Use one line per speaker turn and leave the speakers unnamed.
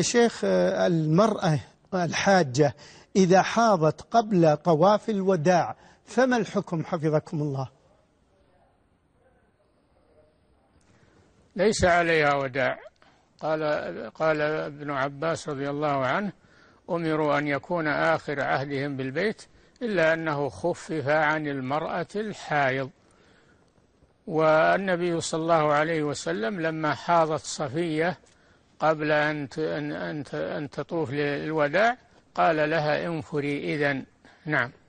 شيخ المرأة الحاجة إذا حاضت قبل طواف الوداع فما الحكم
حفظكم الله
ليس عليها وداع قال قال ابن عباس رضي الله عنه أمروا أن يكون آخر عهدهم بالبيت إلا أنه خفف عن المرأة الحائض والنبي صلى الله عليه وسلم لما حاضت صفية قبل أن أن أن تطوف للوداع قال لها انفري إذا نعم